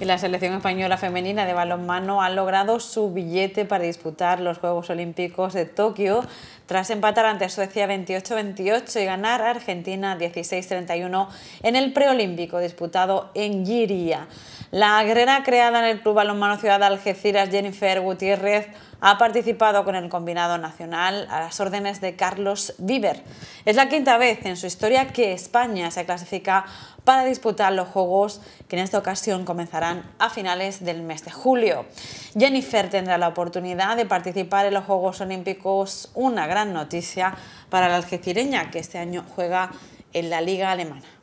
Y la selección española femenina de balonmano ha logrado su billete para disputar los Juegos Olímpicos de Tokio tras empatar ante Suecia 28-28 y ganar a Argentina 16-31 en el preolímpico disputado en Giria. La agrera creada en el Club Balonmano Ciudad de Algeciras, Jennifer Gutiérrez, ha participado con el combinado nacional a las órdenes de Carlos Bieber. Es la quinta vez en su historia que España se clasifica para disputar los Juegos que en esta ocasión comenzarán a finales del mes de julio. Jennifer tendrá la oportunidad de participar en los Juegos Olímpicos, una gran noticia para la algecireña que este año juega en la Liga Alemana.